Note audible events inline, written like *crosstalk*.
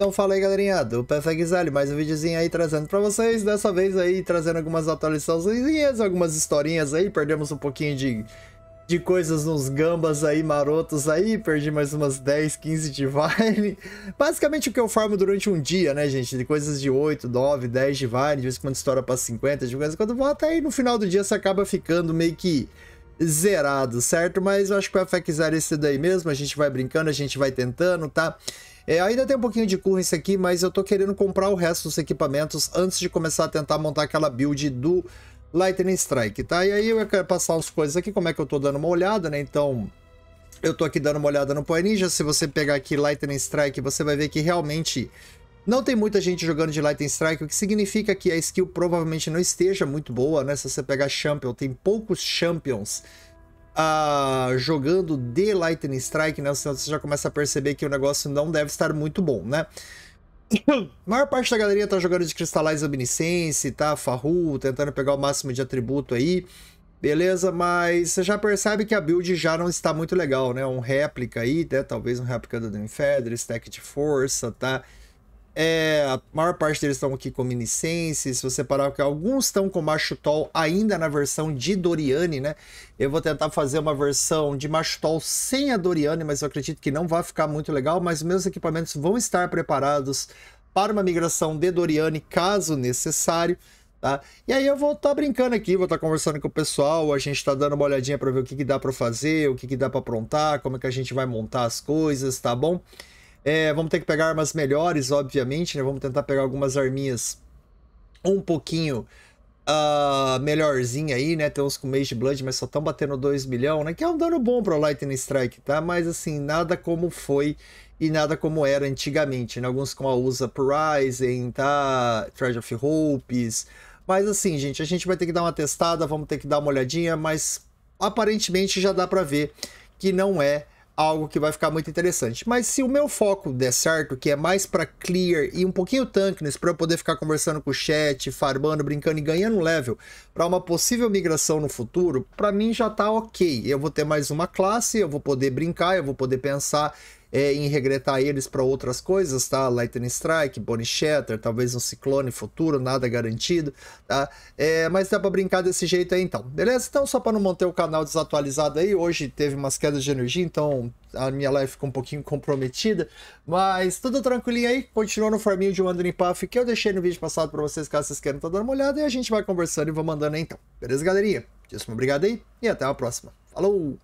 Então fala aí galerinha do PFXL, mais um videozinho aí trazendo pra vocês, dessa vez aí trazendo algumas atualizações, algumas historinhas aí, perdemos um pouquinho de, de coisas nos gambas aí marotos aí, perdi mais umas 10, 15 Divine, basicamente o que eu farmo durante um dia né gente, de coisas de 8, 9, 10 Divine, de vez em quando estoura pra 50, de vez em quando volta aí no final do dia você acaba ficando meio que zerado, certo? Mas eu acho que o FXL é esse daí mesmo, a gente vai brincando, a gente vai tentando, tá? É, ainda tem um pouquinho de currency aqui, mas eu tô querendo comprar o resto dos equipamentos antes de começar a tentar montar aquela build do Lightning Strike, tá? E aí eu quero passar as coisas aqui, como é que eu tô dando uma olhada, né? Então, eu tô aqui dando uma olhada no Power Ninja. Se você pegar aqui Lightning Strike, você vai ver que realmente não tem muita gente jogando de Lightning Strike, o que significa que a skill provavelmente não esteja muito boa, né? Se você pegar Champion, tem poucos Champions uh, jogando de Lightning Strike, né? Senão você já começa a perceber que o negócio não deve estar muito bom, né? a maior parte da galeria tá jogando de Crystallize Omniscience, tá? Farru, tentando pegar o máximo de atributo aí. Beleza, mas você já percebe que a build já não está muito legal, né? Um réplica aí, né? Talvez um réplica do Dream Feather, stack de força, tá? É, a maior parte deles estão aqui com Minisense. Se você parar, que alguns estão com Machutol ainda na versão de Doriane, né? Eu vou tentar fazer uma versão de Machutol sem a Doriane, mas eu acredito que não vai ficar muito legal. Mas meus equipamentos vão estar preparados para uma migração de Doriane, caso necessário. Tá? E aí eu vou estar tá brincando aqui, vou estar tá conversando com o pessoal, a gente está dando uma olhadinha para ver o que, que dá para fazer, o que, que dá para aprontar, como é que a gente vai montar as coisas, tá bom? É, vamos ter que pegar armas melhores, obviamente, né? Vamos tentar pegar algumas arminhas um pouquinho uh, melhorzinha aí, né? Tem uns com Mage Blood, mas só estão batendo 2 milhões, né? Que é um dano bom pro Lightning Strike, tá? Mas assim, nada como foi e nada como era antigamente, né? Alguns com a USA Uprising, tá? Treasure of Hopes. Mas assim, gente, a gente vai ter que dar uma testada, vamos ter que dar uma olhadinha, mas aparentemente já dá para ver que não é algo que vai ficar muito interessante. Mas se o meu foco der certo, que é mais para clear e um pouquinho tankness, para eu poder ficar conversando com o chat, farmando, brincando e ganhando level, para uma possível migração no futuro, para mim já tá ok. Eu vou ter mais uma classe, eu vou poder brincar, eu vou poder pensar é, em regretar eles para outras coisas, tá? Lightning Strike, Bonnie Shatter, talvez um Ciclone futuro, nada garantido, tá? É, mas dá para brincar desse jeito aí então, beleza? Então, só para não manter o canal desatualizado aí, hoje teve umas quedas de energia, então a minha live ficou um pouquinho *laughs* comprometida, mas tudo tranquilinho aí, continua no farminho de Wandering Path que eu deixei no vídeo passado para vocês, caso vocês queiram estar tá dando uma olhada, e a gente vai conversando e vou mandando aí então, beleza, galerinha? Muitíssimo obrigado aí e até a próxima. Falou!